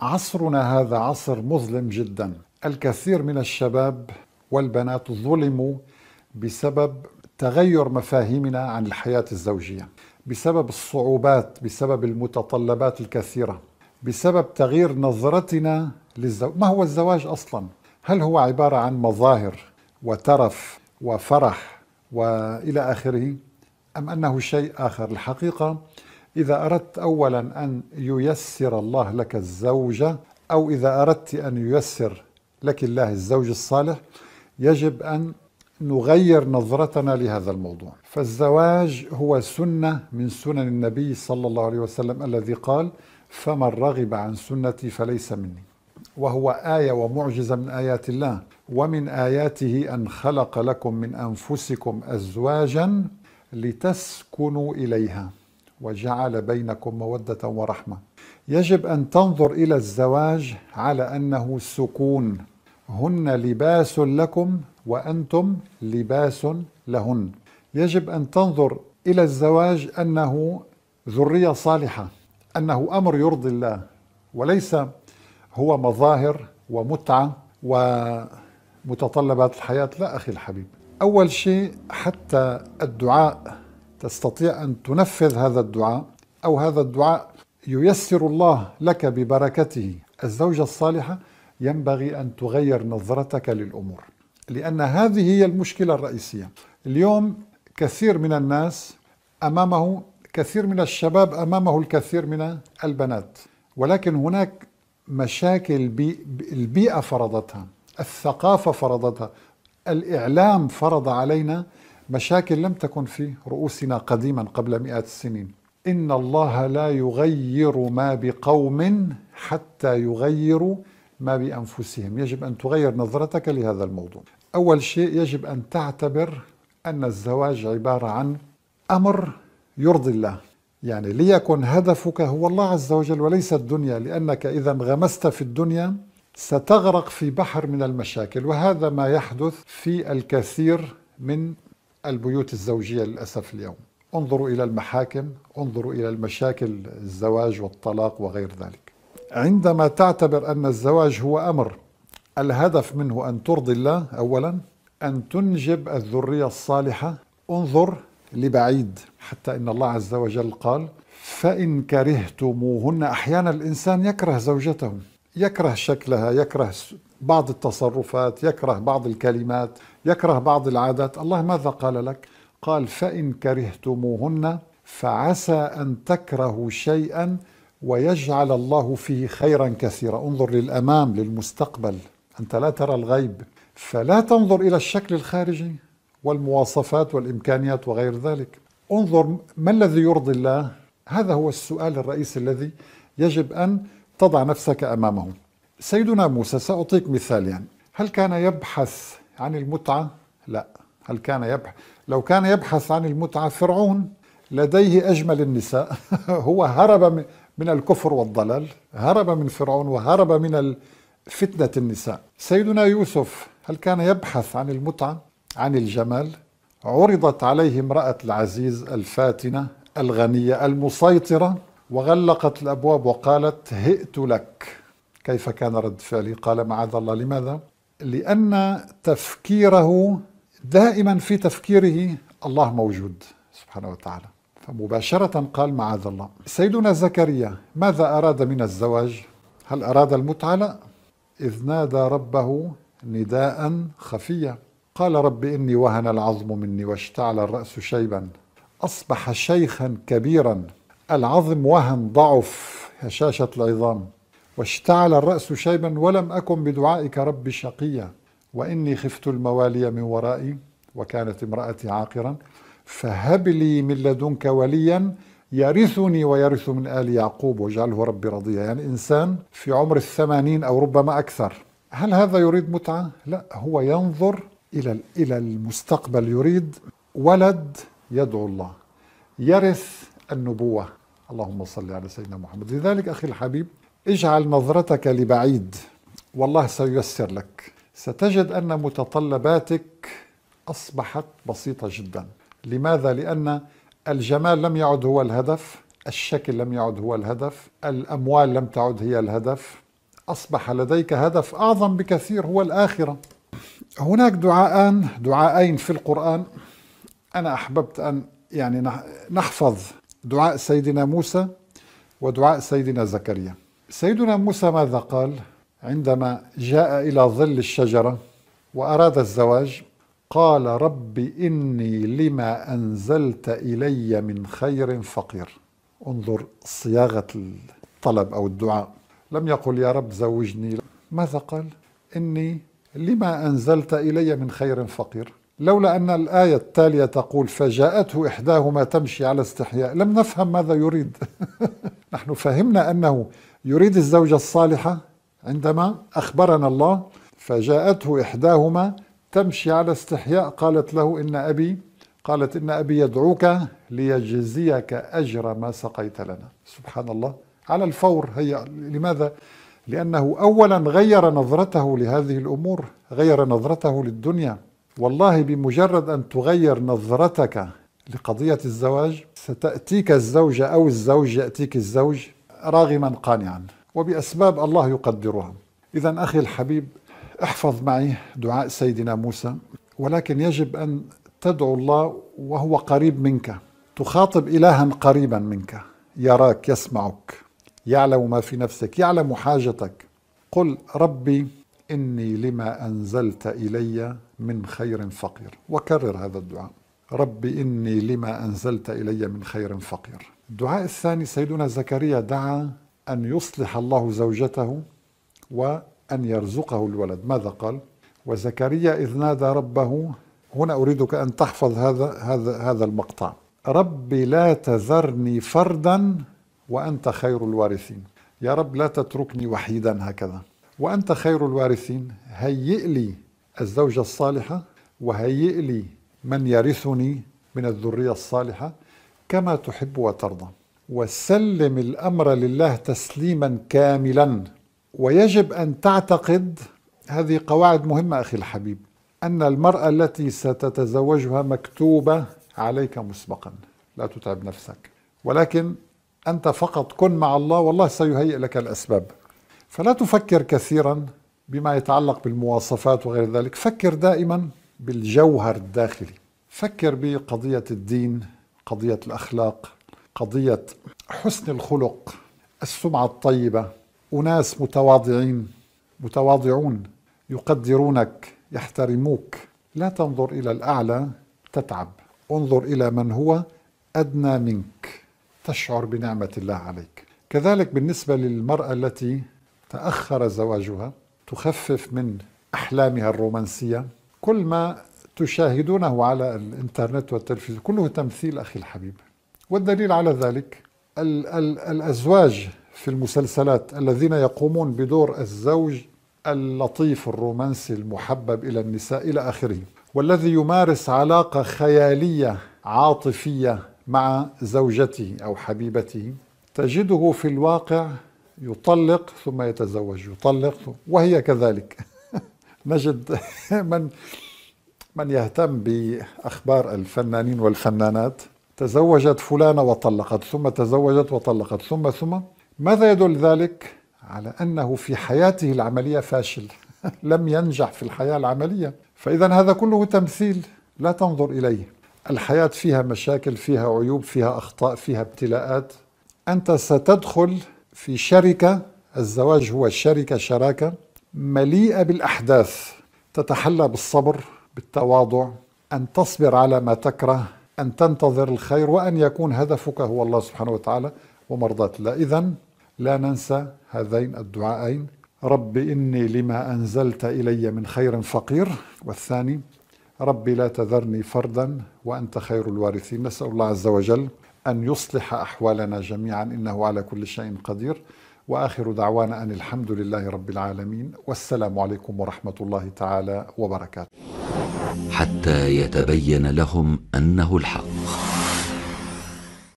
عصرنا هذا عصر مظلم جدا الكثير من الشباب والبنات ظلموا بسبب تغير مفاهيمنا عن الحياه الزوجيه بسبب الصعوبات بسبب المتطلبات الكثيره بسبب تغيير نظرتنا للزواج ما هو الزواج اصلا هل هو عباره عن مظاهر وترف وفرح والى اخره ام انه شيء اخر الحقيقه إذا أردت أولا أن ييسر الله لك الزوجة أو إذا أردت أن ييسر لك الله الزوج الصالح يجب أن نغير نظرتنا لهذا الموضوع فالزواج هو سنة من سنن النبي صلى الله عليه وسلم الذي قال فمن رغب عن سنتي فليس مني وهو آية ومعجزة من آيات الله ومن آياته أن خلق لكم من أنفسكم أزواجا لتسكنوا إليها وجعل بينكم موده ورحمه يجب ان تنظر الى الزواج على انه سكون هن لباس لكم وانتم لباس لهن يجب ان تنظر الى الزواج انه ذريه صالحه انه امر يرضي الله وليس هو مظاهر ومتعه ومتطلبات الحياه لا اخي الحبيب اول شيء حتى الدعاء تستطيع أن تنفذ هذا الدعاء أو هذا الدعاء ييسر الله لك ببركته الزوجة الصالحة ينبغي أن تغير نظرتك للأمور لأن هذه هي المشكلة الرئيسية اليوم كثير من الناس أمامه كثير من الشباب أمامه الكثير من البنات ولكن هناك مشاكل بي البيئة فرضتها الثقافة فرضتها الإعلام فرض علينا مشاكل لم تكن في رؤوسنا قديما قبل مئات السنين إن الله لا يغير ما بقوم حتى يغيروا ما بأنفسهم يجب أن تغير نظرتك لهذا الموضوع أول شيء يجب أن تعتبر أن الزواج عبارة عن أمر يرضي الله يعني ليكن هدفك هو الله عز وجل وليس الدنيا لأنك إذا انغمست في الدنيا ستغرق في بحر من المشاكل وهذا ما يحدث في الكثير من البيوت الزوجية للأسف اليوم انظروا إلى المحاكم انظروا إلى المشاكل الزواج والطلاق وغير ذلك عندما تعتبر أن الزواج هو أمر الهدف منه أن ترضي الله أولا أن تنجب الذرية الصالحة انظر لبعيد حتى إن الله عز وجل قال فإن كرهتموهن أحيانا الإنسان يكره زوجته يكره شكلها يكره بعض التصرفات يكره بعض الكلمات يكره بعض العادات الله ماذا قال لك قال فان كرهتموهن فعسى ان تكرهوا شيئا ويجعل الله فيه خيرا كثيرا انظر للامام للمستقبل انت لا ترى الغيب فلا تنظر الى الشكل الخارجي والمواصفات والامكانيات وغير ذلك انظر ما الذي يرضي الله هذا هو السؤال الرئيسي الذي يجب ان تضع نفسك امامه سيدنا موسى ساعطيك مثال يعني. هل كان يبحث عن المتعه لا هل كان يبحث لو كان يبحث عن المتعه فرعون لديه اجمل النساء هو هرب من الكفر والضلال هرب من فرعون وهرب من فتنه النساء سيدنا يوسف هل كان يبحث عن المتعه عن الجمال عرضت عليه امراه العزيز الفاتنه الغنيه المسيطره وغلقت الابواب وقالت هئت لك كيف كان رد فعلي قال معاذ الله لماذا لان تفكيره دائما في تفكيره الله موجود سبحانه وتعالى فمباشرة قال معاذ الله سيدنا زكريا ماذا أراد من الزواج؟ هل أراد المتعة؟ لا إذ نادى ربه نداء خفيا قال رب إني وهن العظم مني واشتعل الرأس شيبا أصبح شيخا كبيرا العظم وهن ضعف هشاشة العظام واشتعل الرأس شيبا ولم أكن بدعائك رب شقيا وإني خفت الموالي من ورائي وكانت امرأتي عاقرا فهب لي من لدنك وليا يرثني ويرث من آل يعقوب واجعله ربي رضيا يعني إنسان في عمر الثمانين أو ربما أكثر هل هذا يريد متعة؟ لا هو ينظر إلى إلى المستقبل يريد ولد يدعو الله يرث النبوة اللهم صل على سيدنا محمد لذلك أخي الحبيب اجعل نظرتك لبعيد والله سيسر لك ستجد أن متطلباتك أصبحت بسيطة جدا لماذا؟ لأن الجمال لم يعد هو الهدف الشكل لم يعد هو الهدف الأموال لم تعد هي الهدف أصبح لديك هدف أعظم بكثير هو الآخرة هناك دعاءان دعاءين في القرآن أنا أحببت أن يعني نحفظ دعاء سيدنا موسى ودعاء سيدنا زكريا سيدنا موسى ماذا قال عندما جاء إلى ظل الشجرة وأراد الزواج قال رب إني لما أنزلت إلي من خير فقير انظر صياغة الطلب أو الدعاء لم يقل يا رب زوجني ماذا قال إني لما أنزلت إلي من خير فقير لولا أن الآية التالية تقول فجاءته إحداهما تمشي على استحياء لم نفهم ماذا يريد نحن فهمنا أنه يريد الزوجة الصالحة عندما أخبرنا الله فجاءته إحداهما تمشي على استحياء قالت له إن أبي قالت إن أبي يدعوك ليجزيك أجر ما سقيت لنا سبحان الله على الفور هي لماذا؟ لأنه أولا غير نظرته لهذه الأمور غير نظرته للدنيا والله بمجرد أن تغير نظرتك لقضية الزواج ستأتيك الزوجة أو الزوج يأتيك الزوج راغما قانعا وبأسباب الله يقدرها إذا أخي الحبيب احفظ معي دعاء سيدنا موسى ولكن يجب أن تدعو الله وهو قريب منك تخاطب إلها قريبا منك يراك يسمعك يعلم ما في نفسك يعلم حاجتك قل ربي إني لما أنزلت إلي من خير فقير وكرر هذا الدعاء رب إني لما أنزلت إلي من خير فقير الدعاء الثاني سيدنا زكريا دعا أن يصلح الله زوجته وأن يرزقه الولد ماذا قال وزكريا إذ نادى ربه هنا أريدك أن تحفظ هذا هذا هذا المقطع ربي لا تذرني فردا وأنت خير الوارثين يا رب لا تتركني وحيدا هكذا وأنت خير الوارثين هيئ لي الزوجة الصالحة وهيئ لي من يرثني من الذرية الصالحة كما تحب وترضى وسلم الأمر لله تسليما كاملا ويجب أن تعتقد هذه قواعد مهمة أخي الحبيب أن المرأة التي ستتزوجها مكتوبة عليك مسبقا لا تتعب نفسك ولكن أنت فقط كن مع الله والله سيهيئ لك الأسباب فلا تفكر كثيرا بما يتعلق بالمواصفات وغير ذلك فكر دائما بالجوهر الداخلي فكر بقضية الدين قضية الأخلاق قضية حسن الخلق السمعة الطيبة أناس متواضعين متواضعون يقدرونك يحترموك لا تنظر إلى الأعلى تتعب انظر إلى من هو أدنى منك تشعر بنعمة الله عليك كذلك بالنسبة للمرأة التي تأخر زواجها تخفف من أحلامها الرومانسية كل ما تشاهدونه على الإنترنت والتلفزيون كله تمثيل أخي الحبيب والدليل على ذلك الـ الـ الأزواج في المسلسلات الذين يقومون بدور الزوج اللطيف الرومانسي المحبب إلى النساء إلى آخره والذي يمارس علاقة خيالية عاطفية مع زوجته أو حبيبته تجده في الواقع يطلق ثم يتزوج يطلق وهي كذلك نجد من من يهتم بأخبار الفنانين والفنانات تزوجت فلانة وطلقت ثم تزوجت وطلقت ثم ثم ماذا يدل ذلك على أنه في حياته العملية فاشل لم ينجح في الحياة العملية فإذا هذا كله تمثيل لا تنظر إليه الحياة فيها مشاكل فيها عيوب فيها أخطاء فيها ابتلاءات أنت ستدخل في شركة الزواج هو شركة شراكة مليئة بالأحداث تتحلى بالصبر بالتواضع أن تصبر على ما تكره أن تنتظر الخير وأن يكون هدفك هو الله سبحانه وتعالى ومرضاة الله إذا لا ننسى هذين الدعاءين رب إني لما أنزلت إلي من خير فقير والثاني رب لا تذرني فردا وأنت خير الوارثين نسأل الله عز وجل أن يصلح أحوالنا جميعا إنه على كل شيء قدير وآخر دعوانا أن الحمد لله رب العالمين والسلام عليكم ورحمة الله تعالى وبركاته حتى يتبين لهم أنه الحق